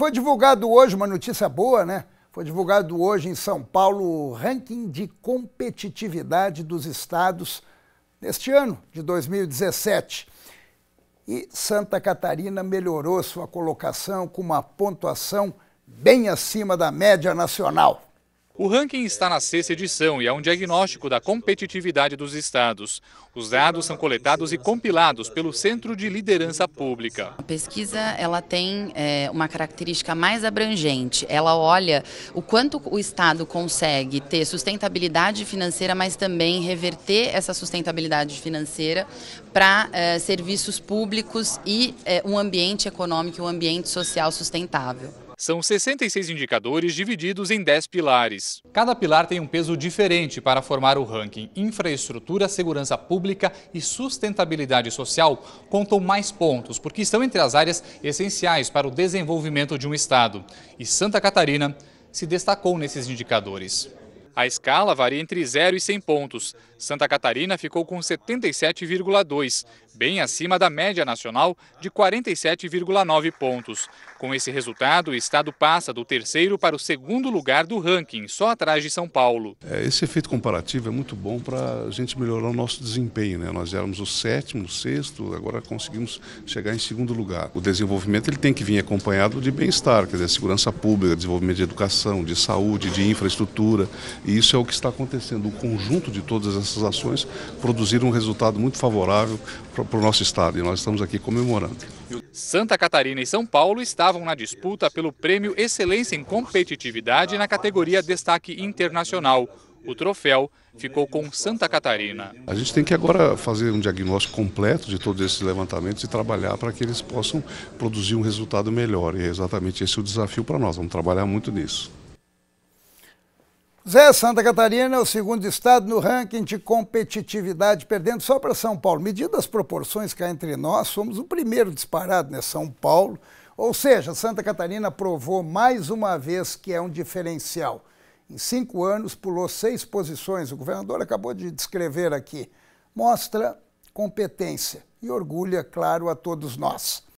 Foi divulgado hoje uma notícia boa, né? Foi divulgado hoje em São Paulo o ranking de competitividade dos estados neste ano de 2017. E Santa Catarina melhorou sua colocação com uma pontuação bem acima da média nacional. O ranking está na sexta edição e é um diagnóstico da competitividade dos estados. Os dados são coletados e compilados pelo Centro de Liderança Pública. A pesquisa ela tem é, uma característica mais abrangente. Ela olha o quanto o estado consegue ter sustentabilidade financeira, mas também reverter essa sustentabilidade financeira para é, serviços públicos e é, um ambiente econômico, um ambiente social sustentável. São 66 indicadores divididos em 10 pilares. Cada pilar tem um peso diferente para formar o ranking. Infraestrutura, segurança pública e sustentabilidade social contam mais pontos, porque estão entre as áreas essenciais para o desenvolvimento de um Estado. E Santa Catarina se destacou nesses indicadores. A escala varia entre 0 e 100 pontos. Santa Catarina ficou com 77,2, bem acima da média nacional de 47,9 pontos. Com esse resultado, o estado passa do terceiro para o segundo lugar do ranking, só atrás de São Paulo. É, esse efeito comparativo é muito bom para a gente melhorar o nosso desempenho. Né? Nós éramos o sétimo, sexto, agora conseguimos chegar em segundo lugar. O desenvolvimento ele tem que vir acompanhado de bem-estar, quer dizer, segurança pública, desenvolvimento de educação, de saúde, de infraestrutura. E isso é o que está acontecendo. O conjunto de todas essas ações produziram um resultado muito favorável para para o nosso estado e nós estamos aqui comemorando. Santa Catarina e São Paulo estavam na disputa pelo Prêmio Excelência em Competitividade na categoria Destaque Internacional. O troféu ficou com Santa Catarina. A gente tem que agora fazer um diagnóstico completo de todos esses levantamentos e trabalhar para que eles possam produzir um resultado melhor. E é exatamente esse o desafio para nós. Vamos trabalhar muito nisso. Zé, Santa Catarina é o segundo estado no ranking de competitividade, perdendo só para São Paulo. Medida as proporções que há entre nós, somos o primeiro disparado, né? São Paulo. Ou seja, Santa Catarina provou mais uma vez que é um diferencial. Em cinco anos, pulou seis posições. O governador acabou de descrever aqui. Mostra competência e orgulha, é claro, a todos nós.